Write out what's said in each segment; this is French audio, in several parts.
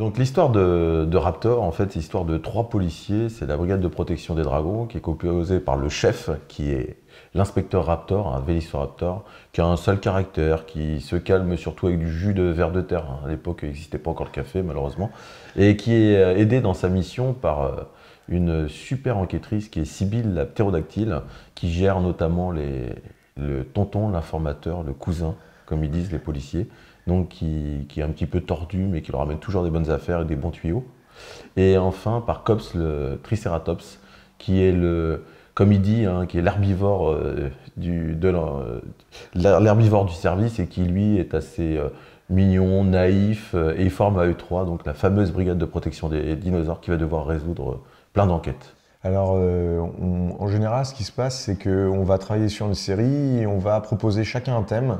Donc l'histoire de, Raptor, en fait, c'est l'histoire de trois policiers. C'est la brigade de protection des dragons qui est composée par le chef, qui est l'inspecteur Raptor, un Raptor, qui a un seul caractère, qui se calme surtout avec du jus de verre de terre. À l'époque, il n'existait pas encore le café, malheureusement. Et qui est euh, aidé dans sa mission par euh, une super enquêtrice qui est Sibylle, la ptérodactyle, qui gère notamment le tonton, l'informateur, le cousin, comme ils disent les policiers donc qui, est un petit peu tordu, mais qui leur amène toujours des bonnes affaires et des bons tuyaux. Et enfin, par Cops, le Triceratops, qui est le, comme il dit, hein, qui est l'herbivore euh, du, euh, l'herbivore du service et qui lui est assez euh, mignon, naïf et forme à E3, donc la fameuse brigade de protection des dinosaures qui va devoir résoudre plein d'enquêtes. Alors, en général, ce qui se passe, c'est qu'on va travailler sur une série et on va proposer chacun un thème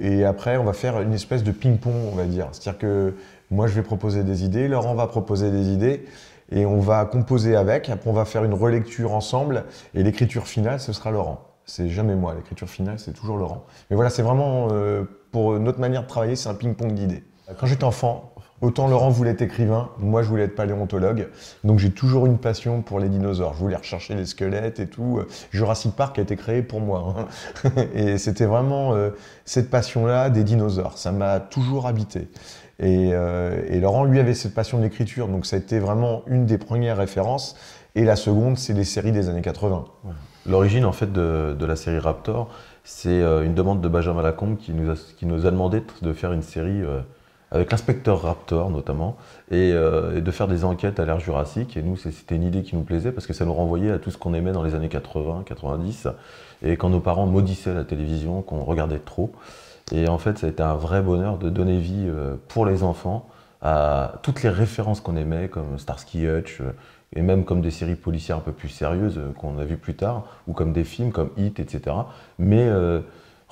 et après, on va faire une espèce de ping-pong, on va dire. C'est-à-dire que moi, je vais proposer des idées, Laurent va proposer des idées, et on va composer avec. Après, on va faire une relecture ensemble, et l'écriture finale, ce sera Laurent. C'est jamais moi, l'écriture finale, c'est toujours Laurent. Mais voilà, c'est vraiment, euh, pour notre manière de travailler, c'est un ping-pong d'idées. Quand j'étais enfant, Autant Laurent voulait être écrivain, moi je voulais être paléontologue. Donc j'ai toujours une passion pour les dinosaures. Je voulais rechercher les squelettes et tout. Jurassic Park a été créé pour moi. Hein. et c'était vraiment euh, cette passion-là des dinosaures. Ça m'a toujours habité. Euh, et, Laurent, lui, avait cette passion de l'écriture. Donc ça a été vraiment une des premières références. Et la seconde, c'est les séries des années 80. L'origine, en fait, de, la série Raptor, c'est euh, une demande de Benjamin Lacombe qui nous a, demandé de faire une série avec l'inspecteur Raptor notamment, euh, et, de faire des enquêtes à l'ère jurassique. Et nous, c'était une idée qui nous plaisait parce que ça nous renvoyait à tout ce qu'on aimait dans les années 80, 90, et quand nos parents maudissaient la télévision, qu'on regardait trop. Et en fait, ça a été un vrai bonheur de donner vie euh, pour les enfants à toutes les références qu'on aimait, comme Starsky Hutch, euh, et même comme des séries policières un peu plus sérieuses qu'on a vues plus tard, ou comme des films comme Hit, etc. Mais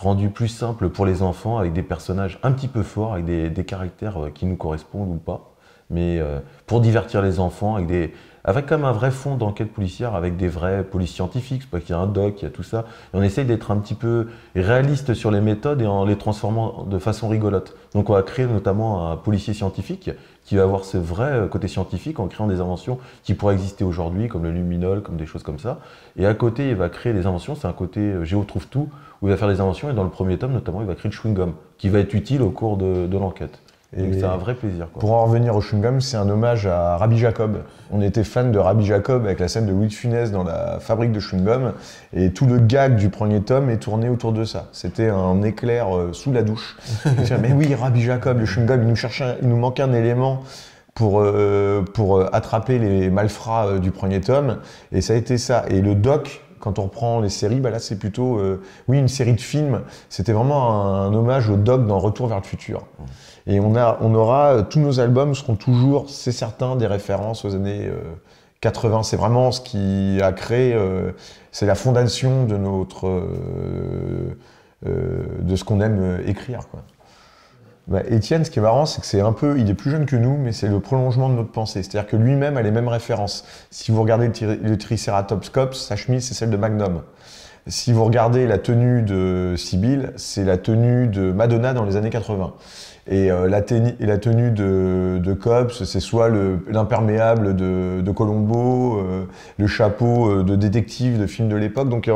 rendu plus simple pour les enfants avec des personnages un petit peu forts, avec des, des caractères euh, qui nous correspondent ou pas mais euh, pour divertir les enfants avec des avec comme un vrai fond d'enquête policière, avec des vrais polices scientifiques, parce qu'il y a un doc, il y a tout ça. Et on essaye d'être un petit peu réaliste sur les méthodes et en les transformant de façon rigolote. Donc on va créer notamment un policier scientifique qui va avoir ce vrai euh, côté scientifique en créant des inventions qui pourraient exister aujourd'hui, comme le luminol, comme des choses comme ça. Et à côté, il va créer des inventions, c'est un côté euh, Géo trouve tout, où il va faire des inventions, et dans le premier tome notamment, il va créer le chewing-gum, qui va être utile au cours de l'enquête. C'est un vrai plaisir. Pour en revenir au chewing c'est un hommage à Rabbi Jacob. On était fan de Rabbi Jacob avec la scène de Louis de Funès dans la fabrique de chewing-gum. Et tout le gag du premier tome est tourné autour de ça. C'était un éclair euh, sous la douche. mais oui, Rabbi Jacob, le chewing il nous, cherchait, il nous manquait un élément pour, euh, pour euh, attraper les malfrats du premier tome. Et ça a été ça. Et le doc quand on reprend les séries, bah là c'est plutôt, euh, oui, une série de films. C'était vraiment un, hommage au Dog dans Retour vers le futur. Et on, on aura, euh, tous nos albums seront toujours, c'est certain, des références aux années 80. Euh, c'est vraiment ce qui a créé, c'est la fondation de notre, de ce qu'on aime écrire. Bah, Étienne, ce qui est marrant, c'est que c'est un peu, il est plus jeune que nous, mais c'est le prolongement de notre pensée. C'est-à-dire que lui-même a les mêmes références. Si vous regardez le, le Triceratops cops, sa chemise, c'est celle de Magnum. Si vous regardez la tenue de Sibyl, c'est la tenue de Madonna dans les années 80. Et euh, la, tenue, de, de c'est soit l'imperméable de, de, Colombo, euh, le chapeau euh, de détective de film de l'époque. Donc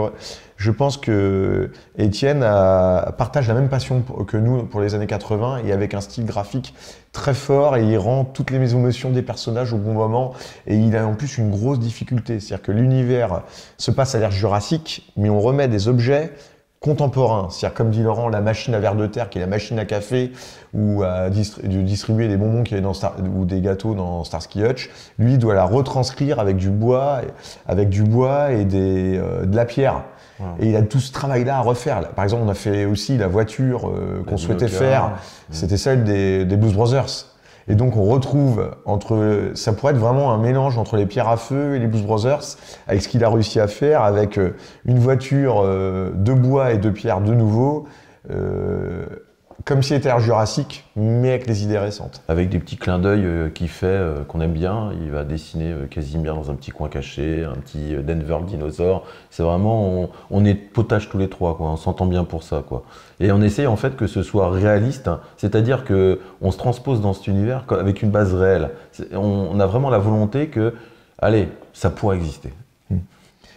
je pense que Étienne a, partage la même passion que nous pour les années 80 et avec un style graphique très fort et il rend toutes les émotions des personnages au bon moment. Et il a en plus une grosse difficulté, c'est-à-dire que l'univers se passe à l'ère jurassique, mais on remet des objets contemporain. C'est-à-dire, comme dit Laurent, la machine à verre de terre, qui est la machine à café, ou à distribuer des bonbons qui dans ou des gâteaux dans Starsky Hutch, lui doit la retranscrire avec du bois, avec du bois et des, euh, de la pierre. Et il a tout ce travail-là à refaire. Par exemple, on a fait aussi la voiture euh, qu'on souhaitait faire. C'était celle des, des Blues Brothers. Et donc on retrouve entre, ça pourrait être vraiment un mélange entre les pierres à feu et les Blues Brothers, avec ce qu'il a réussi à faire, avec euh, une voiture euh, de bois et de pierre de nouveau, euh, comme si c'était l'ère jurassique, mais avec les idées récentes. Avec des petits clins d'œil qui euh, qu'il fait, euh, qu'on aime bien. Il va dessiner quasiment euh, bien dans un petit coin caché, un petit Denver dinosaure. C'est vraiment, on, est potage tous les trois, quoi. On s'entend bien pour ça, quoi. Et on essaye en fait que ce soit réaliste, hein. c'est-à-dire que on se transpose dans cet univers avec une base réelle. on a vraiment la volonté que, allez, ça pourrait exister.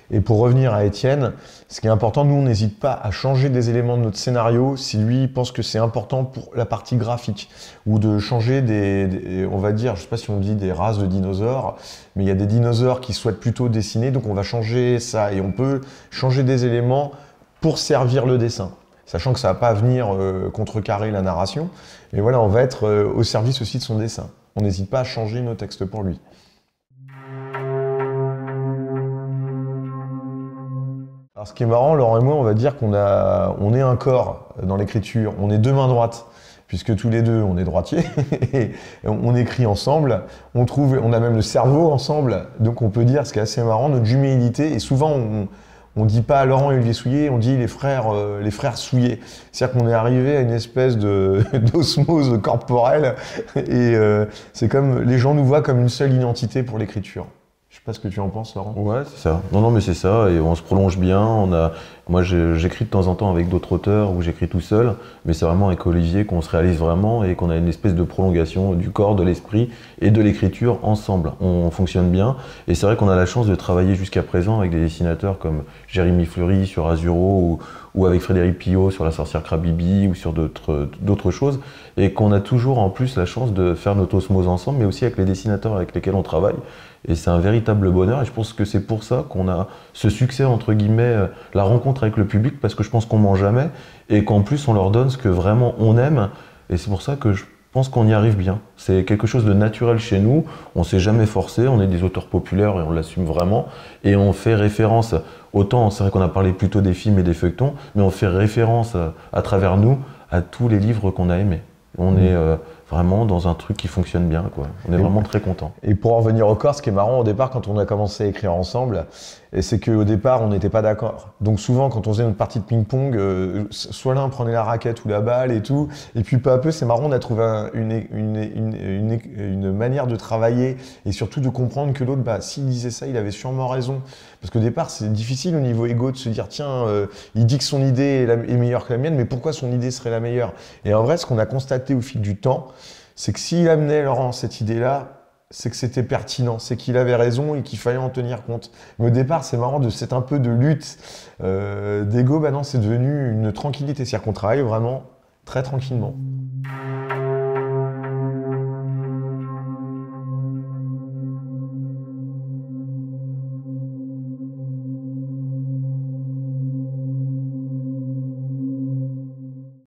Et pour revenir à Étienne, ce qui est important, nous, on n'hésite pas à changer des éléments de notre scénario si lui pense que c'est important pour la partie graphique ou de changer des, on va dire, je sais pas si on dit des races de dinosaures, mais il y a des dinosaures qui souhaitent plutôt dessiner, donc on va changer ça et on peut changer des éléments pour servir le dessin sachant que ça va pas venir euh, contrecarrer la narration. Mais voilà, on va être euh, au service aussi de son dessin. On n'hésite pas à changer nos textes pour lui. ce qui est marrant, Laurent et moi, on va dire qu'on on est un corps dans l'écriture, on est deux mains droites, puisque tous les deux, on est droitiers, et on écrit ensemble, on trouve, on a même le cerveau ensemble, donc on peut dire, ce qui est assez marrant, notre jumélité. et souvent on, ne dit pas Laurent et Olivier Souillé, on dit les frères, euh, les frères Souillé. C'est-à-dire qu'on est arrivé à une espèce de d'osmose corporelle, et euh, c'est comme, les gens nous voient comme une seule identité pour l'écriture. Je sais pas ce que tu en penses, Laurent. Ouais, c'est ça. Non, non, mais c'est ça. Et on se prolonge bien. On a, moi, j'écris de temps en temps avec d'autres auteurs ou j'écris tout seul, mais c'est vraiment avec Olivier qu'on se réalise vraiment et qu'on a une espèce de prolongation du corps, de l'esprit et de l'écriture ensemble. On fonctionne bien. Et c'est vrai qu'on a la chance de travailler jusqu'à présent avec des dessinateurs comme Jérémy Fleury sur Azuro ou, ou avec Frédéric Pillot sur La sorcière Krabibi ou sur d'autres choses, et qu'on a toujours en plus la chance de faire notre osmose ensemble, mais aussi avec les dessinateurs avec lesquels on travaille. Et c'est un véritable bonheur. Et je pense que c'est pour ça qu'on a ce succès, entre guillemets, euh, la rencontre avec le public, parce que je pense qu'on ment jamais et qu'en plus on leur donne ce que vraiment on aime. Et c'est pour ça que je pense qu'on y arrive bien. C'est quelque chose de naturel chez nous. On ne s'est jamais forcé. On est des auteurs populaires et on l'assume vraiment. Et on fait référence, autant, c'est vrai qu'on a parlé plutôt des films et des feuilletons, mais on fait référence euh, à, travers nous à tous les livres qu'on a aimés. On mmh. est. Euh, vraiment dans un truc qui fonctionne bien. Quoi. On est vraiment très content. Et pour en revenir au corps, ce qui est marrant au départ, quand on a commencé à écrire ensemble, c'est qu'au départ, on n'était pas d'accord. Donc souvent, quand on faisait notre partie de ping-pong, euh, soit l'un prenait la raquette ou la balle et tout. Et puis peu à peu, c'est marrant, on a trouvé une, une, manière de travailler et surtout de comprendre que l'autre, bah, s'il disait ça, il avait sûrement raison. Parce qu'au départ, c'est difficile au niveau égo de se dire, tiens, euh, il dit que son idée est, la, est meilleure que la mienne, mais pourquoi son idée serait la meilleure Et en vrai, ce qu'on a constaté au fil du temps, c'est que s'il amenait Laurent cette idée-là, c'est que c'était pertinent, c'est qu'il avait raison et qu'il fallait en tenir compte. Mais au départ, c'est marrant, de c'est un peu de lutte euh, d'ego. Bah non, c'est devenu une tranquillité, c'est-à-dire qu'on travaille vraiment très tranquillement.